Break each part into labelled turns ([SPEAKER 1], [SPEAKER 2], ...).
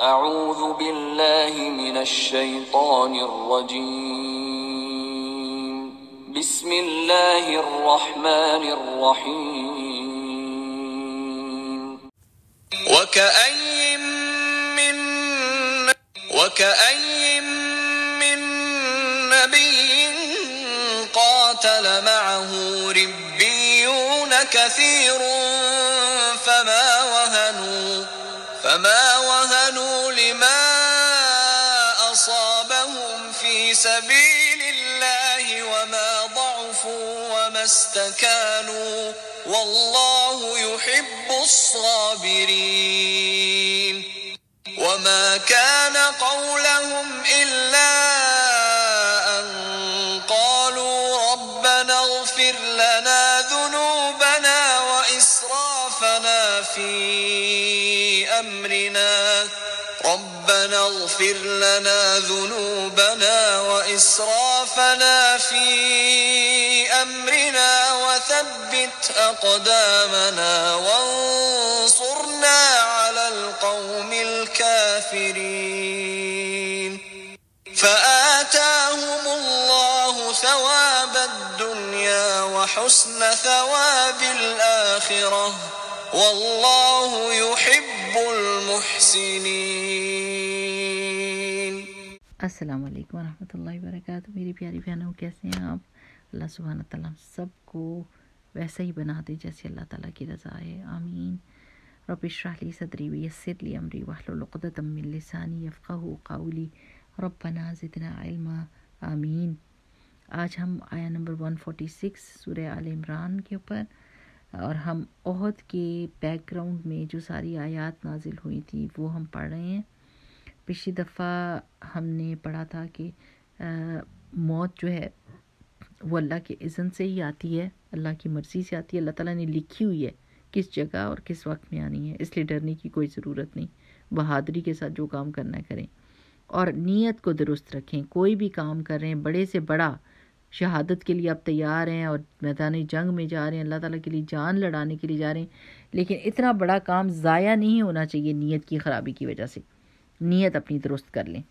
[SPEAKER 1] أعوذ بالله من الشيطان الرجيم بسم الله الرحمن الرحيم وكأي من وكأي من نبي قاتل معه ربيون كثير فما سبيل الله وما ضعفوا وما استكانوا والله يحب الصابرين وما كان قولهم إلا أن قالوا ربنا اغفر لنا ذنوبنا وإسرافنا في أمرنا ربنا اغفر لنا ذنوبنا وإسرافنا في أمرنا وثبت أقدامنا وانصرنا على القوم الكافرين فآتاهم الله ثواب الدنيا وحسن ثواب الآخرة والله يحب المحسنين
[SPEAKER 2] अस्सलाम वालेकुम रहमतुल्लाहि वरकत मेरी प्यारी बहनों कैसे हैं आप अल्लाह सुबहान तला सबको वैसा ही बना दे जैसे अल्लाह ताला की रज़ा है आमीन रबिशराली सदरी वसरली अमरी वाहलतमिलसानी अफ़ाह काउली रबना ज़िदना इल्मा आमीन आज हम आया नंबर वन फोटी सिक्स सूर्य आल इमरान के ऊपर और हम अहद के बैकग्राउंड में जो सारी आयात नाजिल हुई थी वो हम पढ़ रहे हैं पिछली दफ़ा हमने पढ़ा था कि आ, मौत जो है वो अल्लाह के इज़न से ही आती है अल्लाह की मर्ज़ी से आती है अल्लाह ताला ने लिखी हुई है किस जगह और किस वक्त में आनी है इसलिए डरने की कोई ज़रूरत नहीं बहादुरी के साथ जो काम करना करें और नीयत को दुरुस्त रखें कोई भी काम कर रहे हैं बड़े से बड़ा शहादत के लिए आप तैयार हैं और मैदानी जंग में जा रहे हैं अल्लाह ताला के लिए जान लड़ाने के लिए जा रहे हैं लेकिन इतना बड़ा काम ज़ाया नहीं होना चाहिए नीयत की ख़राबी की वजह से नीयत अपनी दुरुस्त कर लें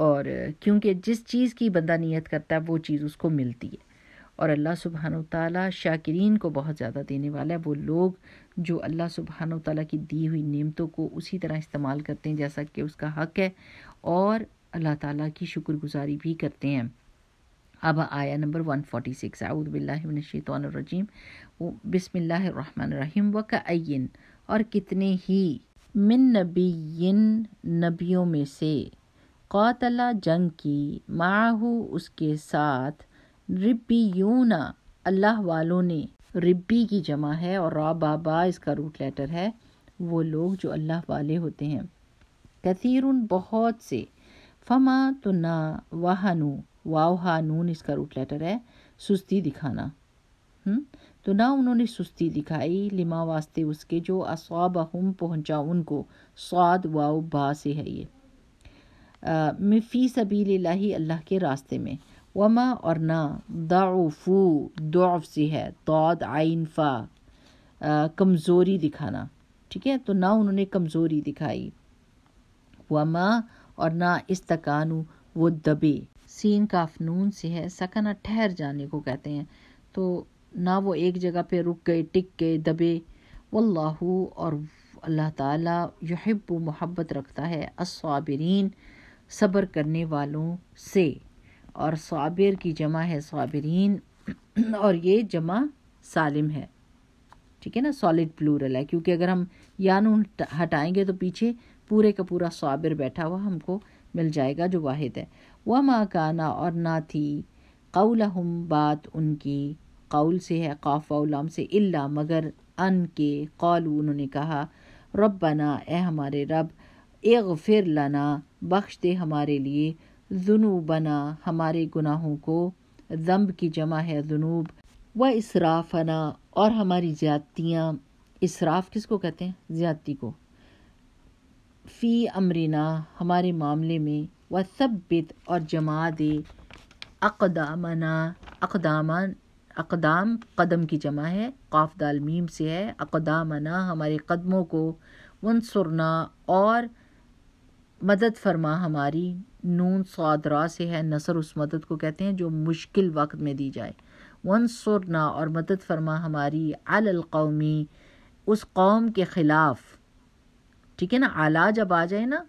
[SPEAKER 2] और क्योंकि जिस चीज़ की बंदा नीयत करता है वो चीज़ उसको मिलती है और अल्लाह सुबहान तला शाकिरीन को बहुत ज़्यादा देने वाला है वो लोग जो अल्लाह सुबहान तला की दी हुई नियमतों को उसी तरह इस्तेमाल करते हैं जैसा कि उसका हक है और अल्लाह ताला की शुक्रगुजारी भी करते हैं अब आया नंबर वन फोटी सिक्स आउदबिल्लाशीतरजीम बिसमिल्लर रहीम व कन और कितने ही मिन नबीन नबियों में से कौतला जंग की माहू उसके साथ ना अल्लाह वालों ने रिब्बी की जमा है और रा बाबा इसका रूट लेटर है वो लोग जो अल्लाह वाले होते हैं कथीर बहुत से फमा तो ना वाहनू वाह नून इसका रूट लेटर है सुस्ती दिखाना हुँ? तो ना उन्होंने सुस्ती दिखाई लिमा वास्ते उसके जो असवाब हम पहुँचा उनको स्वाद वाव बा से है ये मिफ़ी सबी लाही अल्लाह के रास्ते में वमा और ना दाफू दौफ से है दौद आइन फ़ा कमज़ोरी दिखाना ठीक है तो ना उन्होंने कमज़ोरी दिखाई वमा और ना इस्तकानु वो दबे सीन काफनून से है सकना ठहर जाने को कहते हैं तो ना वो एक जगह पे रुक गए टिक गए दबे वल्लाहु और अल्लाह ताला यहब मोहब्बत रखता है असबिरीन सब्र करने वालों से और साबिर की जमा है साबिरीन और ये जमा सालिम है ठीक है ना सॉलिड प्लूरल है क्योंकि अगर हम यान हटाएंगे तो पीछे पूरे का पूरा साबिर बैठा हुआ हमको मिल जाएगा जो वाहिद है वह माँ काना और ना थी कौलहम बात उनकी काउल से है काफ से इल्ला मगर अन के कौलू उन्होंने कहा बना ए हमारे रब एग फिर लना बख्श दे हमारे लिए बना हमारे गुनाहों को जम्ब की जमा है जुनूब व इसराफना और हमारी ज़्यादतियाँ इसराफ किसको कहते हैं ज़्यादती को फ़ी अमरीना हमारे मामले में व सब्बित और जमा दे अकदामना अकदामा अकदाम कदम की जमा है काफ दाल मीम से है अकदामना हमारे कदमों को सुरना और मदद फरमा हमारी नून सौदरा से है नसर उस मदद को कहते हैं जो मुश्किल वक्त में दी जाए सुरना और मदद फरमा हमारी अलकौमी उस कौम के ख़िलाफ़ ठीक है ना आला जब आ जाए ना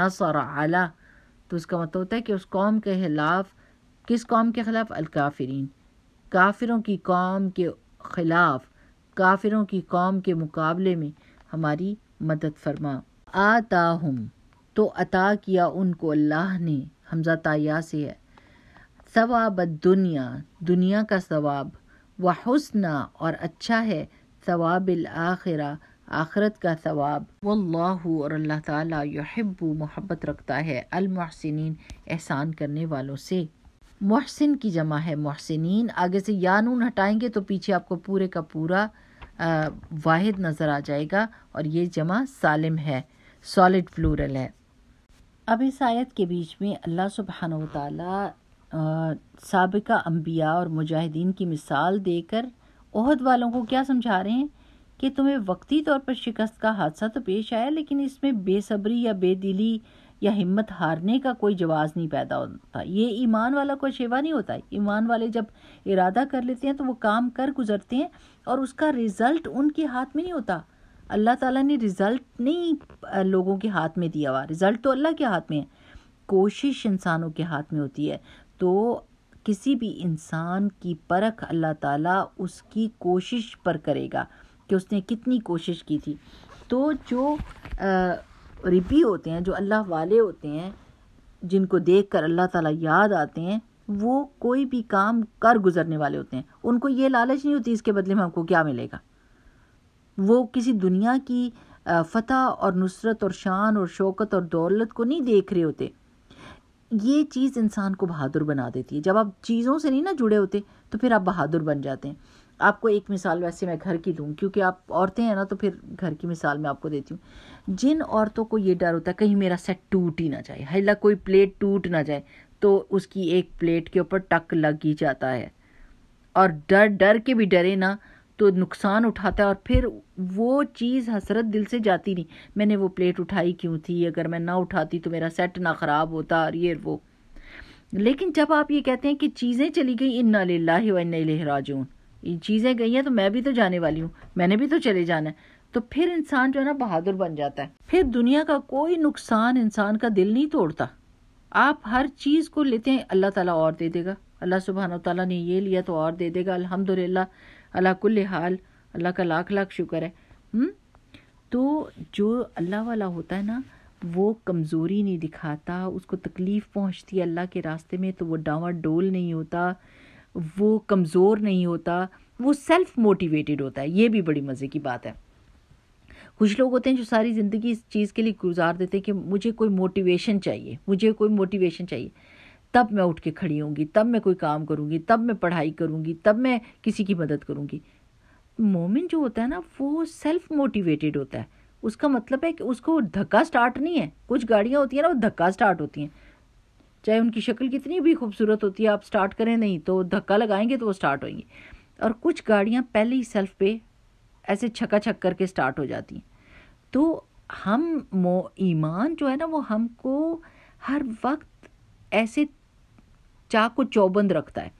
[SPEAKER 2] नसर आला तो उसका मतलब होता है कि उस कौम के खिलाफ किस कौम के खिलाफ अलकाफरीन काफिरों की कौम के ख़िलाफ़ काफिरों की कौम के मुकाबले में हमारी मदद फरमा आता हम तो अता किया उनको अल्लाह ने हमजा ताया से है सवाब दुनिया दुनिया का सवाब व हसना और अच्छा है सवाब आखिरा आखरत का सवाब वल्लाह और अल्लाह ताला यहब्बू मोहब्बत रखता है अलमहसिन एहसान करने वालों से मोहसिन की जमा है मोहसिन आगे से या नून हटाएंगे तो पीछे आपको पूरे का पूरा आ, वाहिद नज़र आ जाएगा और ये जमा सालिम है सॉलिड फ्लूरल है अब इस आयत के बीच में अल्लाह सुबहान ताली सबका अम्बिया और मुजाहिदीन की मिसाल देकर ओहद वालों को क्या समझा रहे हैं कि तुम्हें वक्ती तौर पर शिकस्त का हादसा तो पेश आया लेकिन इसमें बेसब्री या बेदिली या हिम्मत हारने का कोई जवाज़ नहीं पैदा होता ये ईमान वाला कोई शेवा नहीं होता ईमान वाले जब इरादा कर लेते हैं तो वो काम कर गुजरते हैं और उसका रिज़ल्ट उनके हाथ में नहीं होता अल्लाह ताला ने रिज़ल्ट नहीं लोगों के हाथ में दिया हुआ रिज़ल्ट तो अल्लाह के हाथ में है कोशिश इंसानों के हाथ में होती है तो किसी भी इंसान की परख अल्लाह ताला उसकी कोशिश पर करेगा कि उसने कितनी कोशिश की थी तो जो आ, रिपी होते हैं जो अल्लाह वाले होते हैं जिनको देख कर अल्लाह ताला याद आते हैं वो कोई भी काम कर गुजरने वाले होते हैं उनको ये लालच नहीं होती इसके बदले में हमको क्या मिलेगा वो किसी दुनिया की फतह और नुसरत और शान और शौकत और दौलत को नहीं देख रहे होते ये चीज़ इंसान को बहादुर बना देती है जब आप चीज़ों से नहीं ना जुड़े होते तो फिर आप बहादुर बन जाते हैं आपको एक मिसाल वैसे मैं घर की दूँ क्योंकि आप औरतें हैं ना तो फिर घर की मिसाल मैं आपको देती हूँ जिन औरतों को ये डर होता है कहीं मेरा सेट टूट ही ना जाए हल्ला कोई प्लेट टूट ना जाए तो उसकी एक प्लेट के ऊपर टक लग ही जाता है और डर डर के भी डरे ना तो नुकसान उठाता है और फिर वो चीज़ हसरत दिल से जाती नहीं मैंने वो प्लेट उठाई क्यों थी अगर मैं ना उठाती तो मेरा सेट ना ख़राब होता और ये वो लेकिन जब आप ये कहते हैं कि चीज़ें चली गई इन्ना लाही व इन्ना राजून ये चीज़ें गई हैं तो मैं भी तो जाने वाली हूँ मैंने भी तो चले जाना है तो फिर इंसान जो है ना बहादुर बन जाता है फिर दुनिया का कोई नुकसान इंसान का दिल नहीं तोड़ता आप हर चीज़ को लेते हैं अल्लाह ताला और दे देगा अल्लाह सुबहान तला ने ये लिया तो और दे देगा अल्हम्दुलिल्लाह अल्लाह कुल हाल अल्लाह का लाख लाख शुक्र है हम्म? तो जो अल्लाह वाला होता है ना वो कमज़ोरी नहीं दिखाता उसको तकलीफ़ पहुंचती है अल्लाह के रास्ते में तो वो डावा डोल नहीं होता वो कमज़ोर नहीं होता वो सेल्फ मोटिवेटेड होता है ये भी बड़ी मज़े की बात है कुछ लोग होते हैं जो सारी ज़िंदगी इस चीज़ के लिए गुजार देते हैं कि मुझे कोई मोटिवेशन चाहिए मुझे कोई मोटिवेशन चाहिए तब मैं उठ के खड़ी होंगी तब मैं कोई काम करूँगी तब मैं पढ़ाई करूँगी तब मैं किसी की मदद करूँगी मोमिन जो होता है ना वो सेल्फ मोटिवेटेड होता है उसका मतलब है कि उसको धक्का स्टार्ट नहीं है कुछ गाड़ियाँ होती हैं ना वो धक्का स्टार्ट होती हैं चाहे उनकी शक्ल कितनी भी खूबसूरत होती है आप स्टार्ट करें नहीं तो धक्का लगाएंगे तो वो स्टार्ट होंगी और कुछ गाड़ियाँ पहले ही सेल्फ पे ऐसे छका छक करके स्टार्ट हो जाती हैं तो हम मो ईमान जो है ना वो हमको हर वक्त ऐसे चाक को चौबंद रखता है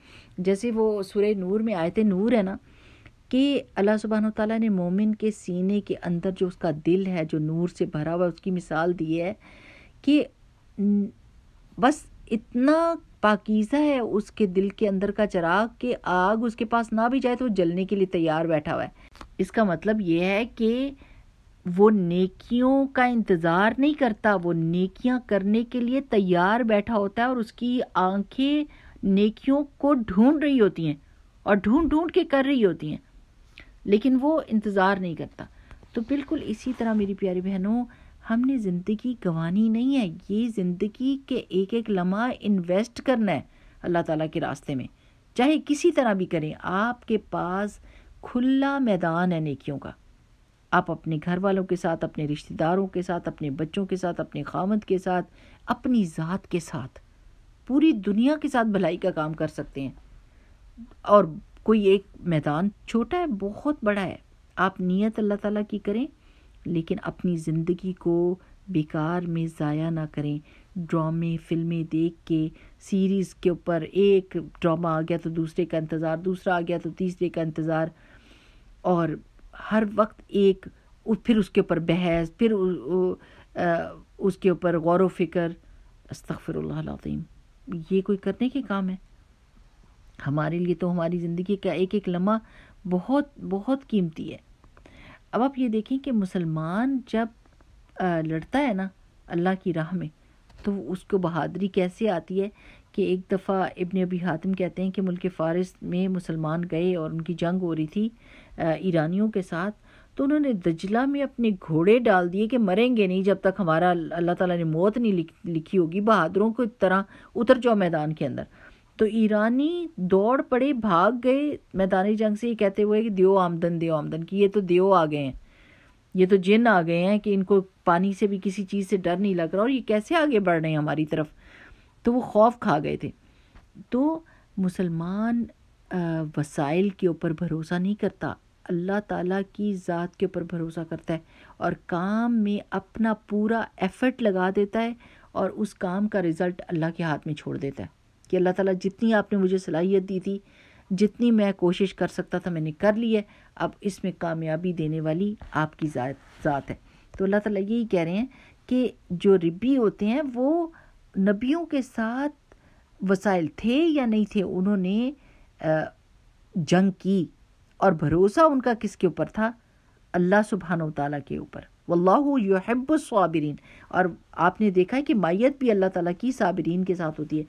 [SPEAKER 2] जैसे वो सुरे नूर में आए थे नूर है ना कि अल्लाह सुबहान ताली ने मोमिन के सीने के अंदर जो उसका दिल है जो नूर से भरा हुआ उसकी मिसाल दी है कि बस इतना पाकिज़ा है उसके दिल के अंदर का चराग कि आग उसके पास ना भी जाए तो जलने के लिए तैयार बैठा हुआ है इसका मतलब ये है कि वो नेकियों का इंतज़ार नहीं करता वो नेकियां करने के लिए तैयार बैठा होता है और उसकी आंखें नेकियों को ढूंढ रही होती हैं और ढूंढ ढूंढ के कर रही होती हैं लेकिन वो इंतज़ार नहीं करता तो बिल्कुल इसी तरह मेरी प्यारी बहनों हमने ज़िंदगी गंवानी नहीं है ये ज़िंदगी के एक एक लम्हा इन्वेस्ट करना है अल्लाह ताला के रास्ते में चाहे किसी तरह भी करें आपके पास खुला मैदान है नेकियों का आप अपने घर वालों के साथ अपने रिश्तेदारों के साथ अपने बच्चों के साथ अपने खामद के साथ अपनी ज़ात के साथ पूरी दुनिया के साथ भलाई का काम कर सकते हैं और कोई एक मैदान छोटा है बहुत बड़ा है आप नीयत अल्लाह ताला की करें लेकिन अपनी ज़िंदगी को बेकार में ज़ाया ना करें ड्रामे फिल्में देख के सीरीज़ के ऊपर एक ड्रामा आ गया तो दूसरे का इंतज़ार दूसरा आ गया तो तीसरे का इंतज़ार और हर वक्त एक फिर उसके ऊपर बहस फिर उसके ऊपर गौर फ़िक्र अस्तफ़रल्लाम ये कोई करने के काम है हमारे लिए तो हमारी ज़िंदगी का एक एक लम्हा बहुत बहुत कीमती है अब आप ये देखें कि मुसलमान जब लड़ता है ना अल्लाह की राह में तो उसको बहादरी कैसे आती है कि एक दफ़ा इबन अबी हातिम कहते हैं कि मुल्क फ़ारस में मुसलमान गए और उनकी जंग हो रही थी ईरानियों के साथ तो उन्होंने दजला में अपने घोड़े डाल दिए कि मरेंगे नहीं जब तक हमारा अल्लाह ताला ने मौत नहीं लिखी होगी बहादुरों को तरह उतर जाओ मैदान के अंदर तो ईरानी दौड़ पड़े भाग गए मैदानी जंग से ये कहते हुए कि दियो आमदन दियो आमदन कि ये तो दियो आ गए हैं ये तो जिन आ गए हैं कि इनको पानी से भी किसी चीज़ से डर नहीं लग रहा और ये कैसे आगे बढ़ रहे हैं हमारी तरफ तो वो खौफ खा गए थे तो मुसलमान वसाइल के ऊपर भरोसा नहीं करता अल्लाह ताला की ज़ात के ऊपर भरोसा करता है और काम में अपना पूरा एफ़र्ट लगा देता है और उस काम का रिज़ल्ट अल्लाह के हाथ में छोड़ देता है कि अल्लाह ताला जितनी आपने मुझे सलाहियत दी थी जितनी मैं कोशिश कर सकता था मैंने कर ली है अब इसमें कामयाबी देने वाली आपकी ज़ात है तो अल्लाह ताला यही कह रहे हैं कि जो रिबी होते हैं वो नबियों के साथ वसाइल थे या नहीं थे उन्होंने जंग की और भरोसा उनका किसके ऊपर था अल्लाह सुबहान तला के ऊपर वल्लाहब साबिरीन और आपने देखा है कि मायत भी अल्लाह ताला की साबिरीन के साथ होती है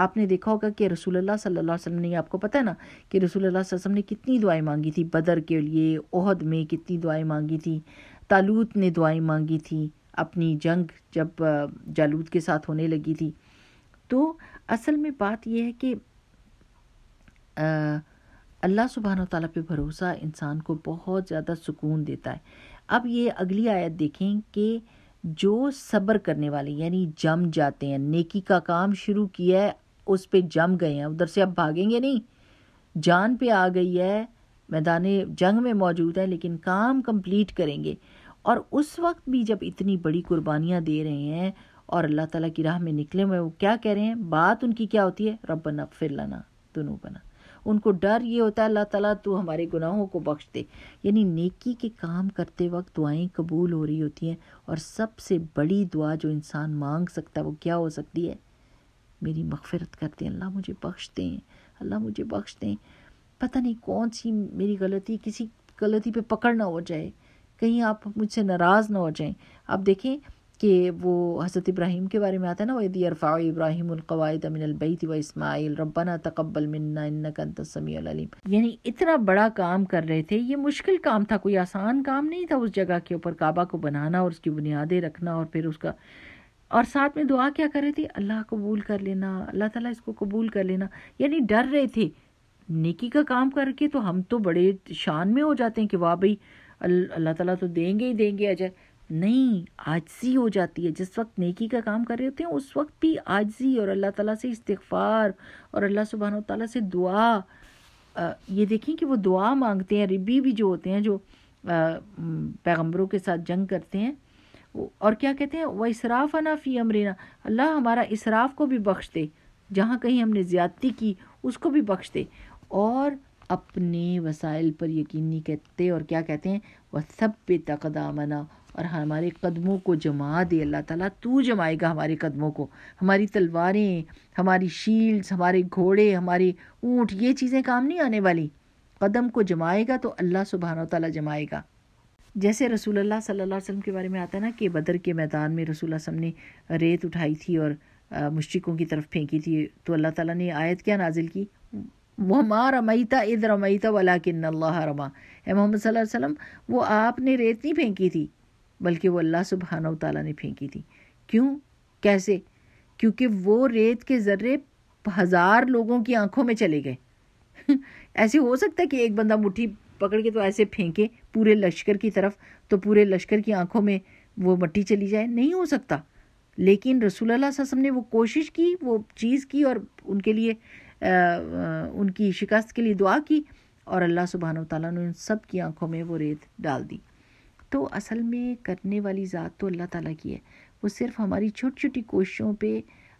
[SPEAKER 2] आपने देखा होगा कि रसूलुल्लाह सल्लल्लाहु अलैहि वसल्लम ने आपको पता है ना कि रसूल सल्लल्लाहु अलैहि वसल्लम ने कितनी दुआएं मांगी थी बदर के लिए ओहद में कितनी दुआएं मांगी थी तालूत ने दुआएं मांगी थी अपनी जंग जब जालूद के साथ होने लगी थी तो असल में बात यह है कि अल्लाह सुबहान तला पे भरोसा इंसान को बहुत ज़्यादा सुकून देता है अब ये अगली आयत देखें कि जो सब्र करने वाले यानी जम जाते हैं नेकी का काम शुरू किया है उस पर जम गए हैं उधर से अब भागेंगे नहीं जान पे आ गई है मैदान जंग में मौजूद है लेकिन काम कंप्लीट करेंगे और उस वक्त भी जब इतनी बड़ी कुर्बानियाँ दे रहे हैं और अल्लाह ताला की राह में निकले हुए वो क्या कह रहे हैं बात उनकी क्या होती है रब बना फिर लाना दोनों बना उनको डर ये होता है अल्लाह ताला तू हमारे गुनाहों को बख्श दे यानी नेकी के काम करते वक्त दुआएं कबूल हो रही होती हैं और सबसे बड़ी दुआ जो इंसान मांग सकता है वो क्या हो सकती है मेरी मगफरत करते हैं अल्लाह मुझे बख्श दें अल्लाह मुझे बख्श दें पता नहीं कौन सी मेरी गलती किसी गलती पे पकड़ ना हो जाए कहीं आप मुझसे नाराज़ ना हो जाएं आप देखें कि वो हज़रत इब्राहिम के बारे में आता है ना वैदी अरफ़ा इब्राहिम अलकवाद अलबैत व इसमाइल रब्बाना तकबल मन्ना इन्नकंत समीम यानी इतना बड़ा काम कर रहे थे ये मुश्किल काम था कोई आसान काम नहीं था उस जगह के ऊपर काबा को बनाना और उसकी बुनियादें रखना और फिर उसका और साथ में दुआ क्या कर रहे थे अल्लाह कबूल कर लेना अल्लाह ताला इसको कबूल कर लेना यानी डर रहे थे निकी का काम करके तो हम तो बड़े शान में हो जाते हैं कि वाह भाई अल्लाह ताला तो देंगे ही देंगे अजय नहीं आजजी हो जाती है जिस वक्त नेकी का काम कर रहे होते हैं उस वक्त भी आजजी और अल्लाह ताला से इस्तफार और अल्लाह सुबहान तला से दुआ आ, ये देखें कि वो दुआ मांगते हैं रिबी भी जो होते हैं जो पैगम्बरों के साथ जंग करते हैं और क्या कहते हैं वह इसराफ अना फ़ी अमरीना अल्लाह हमारा इसराफ को भी बख्श दे जहाँ कहीं हमने ज़्यादती की उसको भी बख्श दे और अपने वसाइल पर यकीनी कहते और क्या कहते हैं वह सब पे तकदामना और हमारे कदमों को जमा दे अल्लाह ताला तू जमाएगा हमारे कदमों को हमारी तलवारें हमारी शील्ड्स हमारे घोड़े हमारे ऊँट ये चीज़ें काम नहीं आने वाली कदम को जमाएगा तो अल्लाह सुबहान तला जमाएगा जैसे अल्लाह सल्लल्लाहु अलैहि वसल्लम के बारे में आता है ना कि बदर के मैदान में रसूल ने रेत उठाई थी और मुशरकों की तरफ फेंकी थी तो अल्लाह ताला ने आयत क्या नाजिल की वमा रमईता इद रमईता वला किन्न अल्लाह रमा है मोहम्मद वसल्लम वो आपने रेत नहीं फेंकी थी बल्कि वो अल्लाह सुबहान ताली ने फेंकी थी क्यों कैसे क्योंकि वो रेत के ज़र्रे हज़ार लोगों की आंखों में चले गए ऐसे हो सकता है कि एक बंदा मुट्ठी पकड़ के तो ऐसे फेंके पूरे लश्कर की तरफ तो पूरे लश्कर की आंखों में वो मट्टी चली जाए नहीं हो सकता लेकिन रसूल अल्लाह ने वो कोशिश की वो चीज़ की और उनके लिए उनकी शिकस्त के लिए दुआ की और अल्लाह सुबहान तला ने उन सब की आंखों में वो रेत डाल दी तो असल में करने वाली ज़ात तो अल्लाह ताला की है वो सिर्फ हमारी छोटी छोटी कोशिशों पे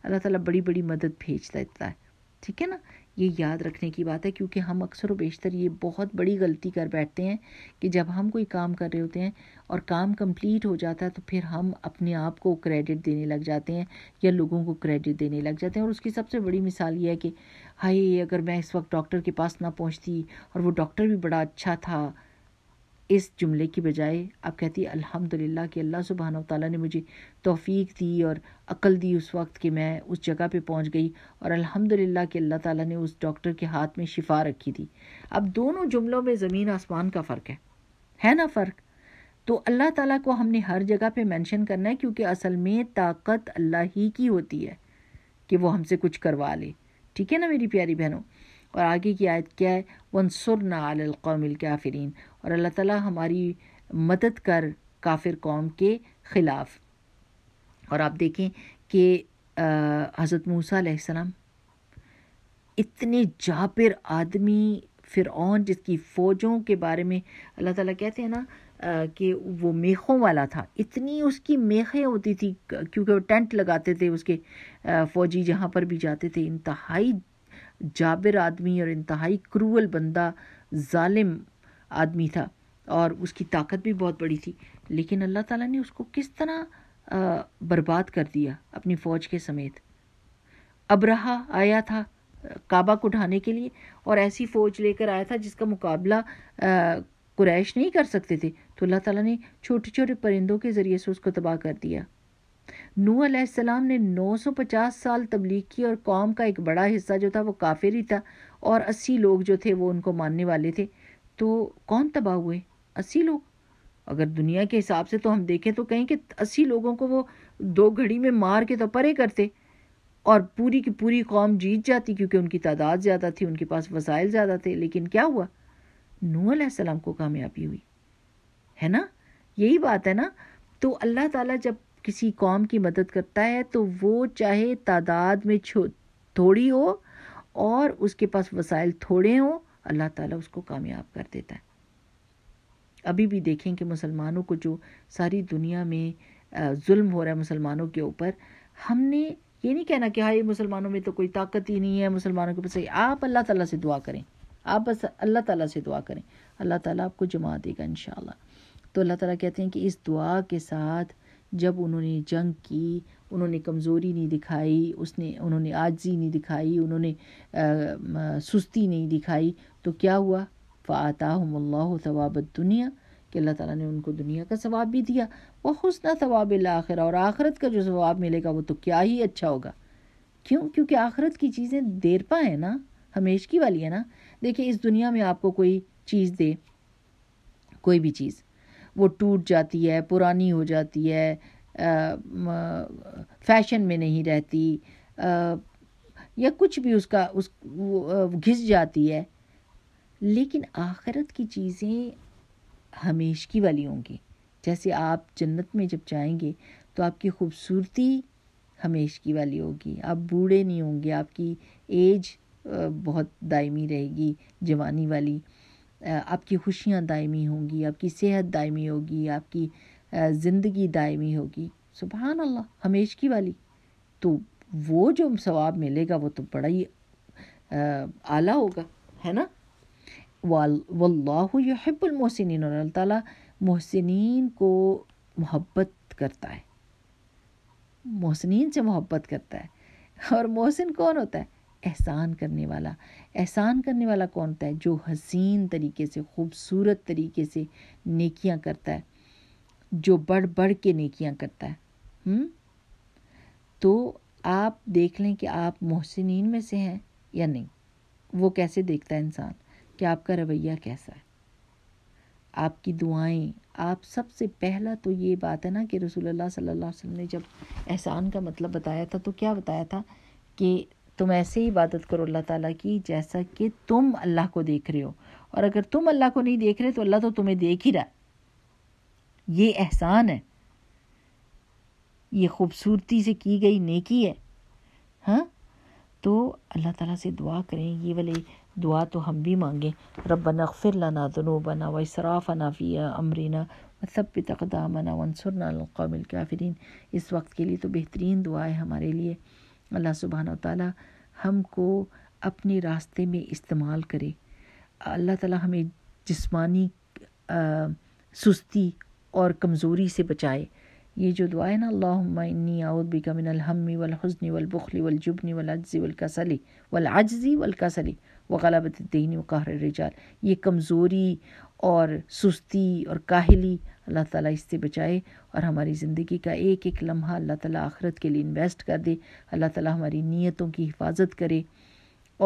[SPEAKER 2] अल्लाह ताला बड़ी बड़ी मदद भेज देता है ठीक है ना ये याद रखने की बात है क्योंकि हम अक्सर बेशतर ये बहुत बड़ी गलती कर बैठते हैं कि जब हम कोई काम कर रहे होते हैं और काम कंप्लीट हो जाता है तो फिर हम अपने आप को क्रेडिट देने लग जाते हैं या लोगों को क्रेडिट देने लग जाते हैं और उसकी सबसे बड़ी मिसाल ये है कि हाय अगर मैं इस वक्त डॉक्टर के पास ना पहुँचती और वो डॉक्टर भी बड़ा अच्छा था इस जुमले की बजाय आप कहती है अल्हम्दुलिल्लाह कि अल्लाह सुबहान ताली ने मुझे तौफीक दी और अकल दी उस वक्त कि मैं उस जगह पे पहुंच गई और अल्हम्दुलिल्लाह कि अल्लाह ताला ने उस डॉक्टर के हाथ में शिफा रखी थी अब दोनों जुमलों में ज़मीन आसमान का फ़र्क है है ना फ़र्क तो अल्लाह ताला को हमने हर जगह पर मैंशन करना है क्योंकि असल में ताकत अल्लाह ही की होती है कि वो हमसे कुछ करवा ले ठीक है ना मेरी प्यारी बहनों और आगे की आयत क्या है वनसुरना आलकौमिल काफरीन और अल्लाह ताला हमारी मदद कर काफिर कौम के ख़िलाफ़ और आप देखें कि हज़रत मूसा सलाम इतने जाबिर आदमी फिर फ़िरौन जिसकी फ़ौजों के बारे में अल्लाह ताला कहते हैं ना कि वो मेखों वाला था इतनी उसकी मेखें होती थी क्योंकि वो टेंट लगाते थे उसके फ़ौजी जहाँ पर भी जाते थे इंतहाई जाबिर आदमी और इंतहाई क्रूअल बंदा जालिम आदमी था और उसकी ताकत भी बहुत बड़ी थी लेकिन अल्लाह ताला ने उसको किस तरह बर्बाद कर दिया अपनी फ़ौज के समेत रहा आया था काबा को उठाने के लिए और ऐसी फ़ौज लेकर आया था जिसका मुकाबला कुरैश नहीं कर सकते थे तो अल्लाह ताला ने छोटे छोटे परिंदों के ज़रिए से उसको तबाह कर दिया नू अम ने 950 साल तबलीग की और कौम का एक बड़ा हिस्सा जो था वो काफिर ही था और अस्सी लोग जो थे वो उनको मानने वाले थे तो कौन तबाह हुए अस्सी लोग अगर दुनिया के हिसाब से तो हम देखें तो कहें कि अस्सी लोगों को वो दो घड़ी में मार के तो परे करते और पूरी की पूरी कौम जीत जाती क्योंकि उनकी तादाद ज़्यादा थी उनके पास वसाइल ज़्यादा थे लेकिन क्या हुआ नू सलाम को कामयाबी हुई है ना यही बात है ना तो अल्लाह ताला जब किसी कौम की मदद करता है तो वो चाहे तादाद में छो थोड़ी हो और उसके पास वसाइल थोड़े हों अल्लाह ताला उसको कामयाब कर देता है अभी भी देखें कि मुसलमानों को जो सारी दुनिया में जुल्म हो रहा है मुसलमानों के ऊपर हमने ये नहीं कहना कि हाई मुसलमानों में तो कोई ताकत ही नहीं है मुसलमानों के पास आप अल्लाह ताला से दुआ करें आप बस अल्लाह ताला से दुआ करें अल्लाह ताला आपको जमा देगा इन तो अल्लाह ताला कहते हैं कि इस दुआ के साथ जब उन्होंने जंग की उन्होंने कमज़ोरी नहीं दिखाई उसने उन्होंने आजी नहीं दिखाई उन्होंने आ, सुस्ती नहीं दिखाई तो क्या हुआ फ़ाताहमल्ला सवाब दुनिया कि अल्लाह ताला ने उनको दुनिया का सवाब भी दिया वह हसन सवाब आखिर और आखरत का जो सवाब मिलेगा वो तो क्या ही अच्छा होगा क्यों क्योंकि आखरत की चीज़ें देरपा है ना हमेश की वाली है ना देखिए इस दुनिया में आपको कोई चीज़ दे कोई भी चीज़ वो टूट जाती है पुरानी हो जाती है फैशन में नहीं रहती या कुछ भी उसका उस घिस जाती है लेकिन आखरत की चीज़ें हमेश की वाली होंगी जैसे आप जन्नत में जब जाएंगे तो आपकी खूबसूरती हमेश की वाली होगी आप बूढ़े नहीं होंगे आपकी एज बहुत दायमी रहेगी जवानी वाली आपकी खुशियाँ दायमी होंगी आपकी सेहत दायमी होगी आपकी ज़िंदगी दायमी होगी सुबहान अल्लाह की वाली तो वो जो सवाब मिलेगा वो तो बड़ा ही आला होगा है ना वाल वल्लाबुलमोसिन और अल्लाह ताला को मोहब्बत करता है मोहसिन से मोहब्बत करता है और मोहसिन कौन होता है एहसान करने वाला एहसान करने वाला कौन होता है जो हसीन तरीके से खूबसूरत तरीके से नेकियां करता है जो बढ़ बढ़ के नेकियां करता है हुँ? हम्म? तो आप देख लें कि आप मोहसिन में से हैं या नहीं वो कैसे देखता है इंसान कि आपका रवैया कैसा है आपकी दुआएं आप सबसे पहला तो ये बात है ना कि रसूलुल्लाह सल्लल्लाहु अलैहि वसल्लम ने जब एहसान का मतलब बताया था तो क्या बताया था कि तुम ऐसे ही इबादत करो अल्लाह ताला की जैसा कि तुम अल्लाह को देख रहे हो और अगर तुम अल्लाह को नहीं देख रहे तो अल्लाह तो तुम्हें देख ही रहा है ये एहसान है ये खूबसूरती से की गई नेकी है हाँ तो अल्लाह ताला से दुआ करें ये वाले दुआ तो हम भी मांगें रबना अगफिर लना ज़नूबना व इसराफ़ना फ़ी अमरीना वसब तकदामना वनसरना कौमिल काफरीन इस वक्त के लिए तो बेहतरीन दुआ है हमारे लिए अल्लाह सुबहान ताली हमको अपने रास्ते में इस्तेमाल करे अल्लाह ताला हमें जिस्मानी सुस्ती और कमज़ोरी से बचाए ये जो दुआ है ना अल्लाहनी आउदबिका मिनल हम्मी वल हज़नी वल वलकसली वलाजी वलकसली वल वल व दीनी वक़ार रिजाल ये कमज़ोरी और सुस्ती और काहली अल्लाह ताला इससे बचाए और हमारी ज़िंदगी का एक एक लम्हा अल्लाह ताला आखरत के लिए इन्वेस्ट कर दे अल्लाह ताला हमारी नीयतों की हिफाजत करे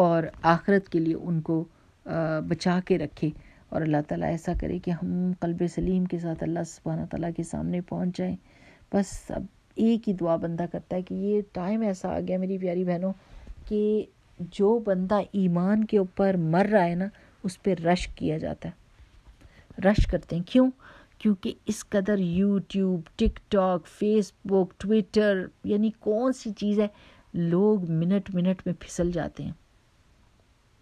[SPEAKER 2] और आखरत के लिए उनको बचा के रखे और अल्लाह ताला ऐसा करे कि हम कल्ब सलीम के साथ अल्लाह सुबहाना ताली के सामने पहुँच जाएँ बस अब एक ही दुआ बंदा करता है कि ये टाइम ऐसा आ गया मेरी प्यारी बहनों कि जो बंदा ईमान के ऊपर मर रहा है ना उस पर रश किया जाता है रश करते हैं क्यों क्योंकि इस कदर यूट्यूब टिकटॉक फेसबुक ट्विटर यानी कौन सी चीज़ है लोग मिनट मिनट में फिसल जाते हैं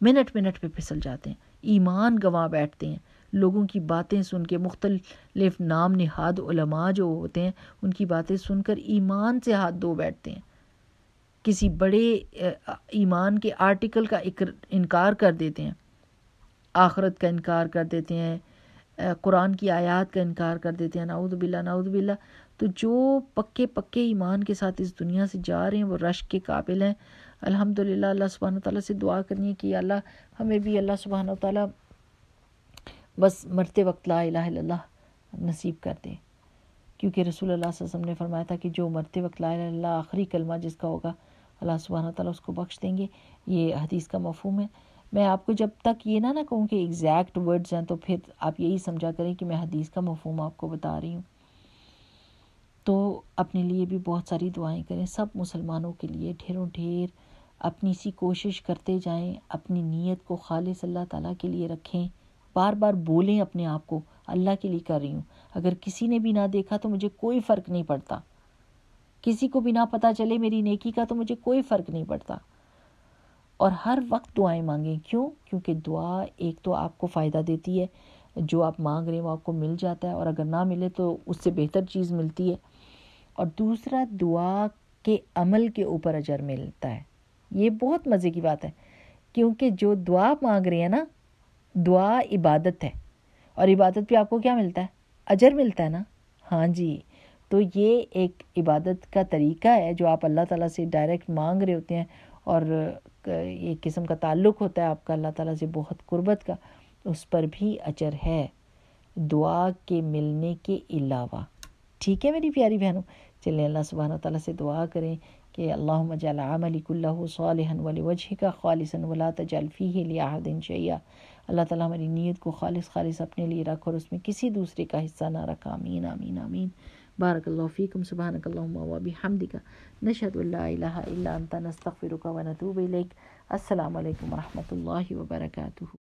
[SPEAKER 2] मिनट मिनट में फिसल जाते हैं ईमान गंवा बैठते हैं लोगों की बातें सुन के मुख्तलिफ नाम नहाद उलमा जो होते हैं उनकी बातें सुनकर ईमान से हाथ धो बैठते हैं किसी बड़े ईमान के आर्टिकल का इनकार कर देते हैं आखरत का इनकार कर देते हैं कुरान की आयत का इनकार कर देते हैं नाउदबिल्ला नाउदबिल्ला तो जो पक्के पक्के ईमान के साथ इस दुनिया से जा रहे हैं वो रश के काबिल हैं अल्हम्दुलिल्लाह अल्लाह सुबहान ताली से दुआ करनी है कि अल्लाह हमें भी अल्लाह सुबहान ताली बस मरते वक्त ला इला नसीब कर दें क्योंकि रसूल अल्लाह वसम ने फरमाया था कि जो मरते वक्त ला आखिरी कलमा जिसका होगा अल्लाह सुबहान ताली उसको बख्श देंगे ये हदीस का मफहम है मैं आपको जब तक ये ना ना कहूँ कि एग्जैक्ट वर्ड्स हैं तो फिर आप यही समझा करें कि मैं हदीस का मफहम आपको बता रही हूँ तो अपने लिए भी बहुत सारी दुआएं करें सब मुसलमानों के लिए ढेरों ढेर अपनी सी कोशिश करते जाएं अपनी नीयत को खालिस अल्लाह ताला के लिए रखें बार बार बोलें अपने आप को अल्लाह के लिए कर रही हूँ अगर किसी ने भी ना देखा तो मुझे कोई फ़र्क नहीं पड़ता किसी को भी ना पता चले मेरी नेकी का तो मुझे कोई फ़र्क नहीं पड़ता और हर वक्त दुआएं मांगें क्यों क्योंकि दुआ एक तो आपको फ़ायदा देती है जो आप मांग रहे हैं वो आपको मिल जाता है और अगर ना मिले तो उससे बेहतर चीज़ मिलती है और दूसरा दुआ के अमल के ऊपर अजर मिलता है ये बहुत मज़े की बात है क्योंकि जो दुआ मांग रहे हैं ना दुआ इबादत है और इबादत पे आपको क्या मिलता है अजर मिलता है ना हाँ जी तो ये एक इबादत का तरीका है जो आप अल्लाह ताला से डायरेक्ट मांग रहे होते हैं और एक किस्म का ताल्लुक़ होता है आपका अल्लाह ताला से बहुत कुर्बत का उस पर भी अजर है दुआ के मिलने के अलावा ठीक है मेरी प्यारी बहनों चलें अल्लाह सुबहान ताली से दुआ करें कि अल्लाह मजालामलिकल्लासन वजह का खालिसन वला तजलफ़ी लियादिन शैया अल्लाह ताला हमारी नीयत को खालिस खालिस अपने लिए रख और उसमें किसी दूसरे का हिस्सा ना रखा आमीन आमीन आमीन بارك الله فيكم سبحانك اللهم وبحمدك نشهد أن لا إله إلا أنت نستغفرك ونتوب إليك السلام عليكم ورحمة الله وبركاته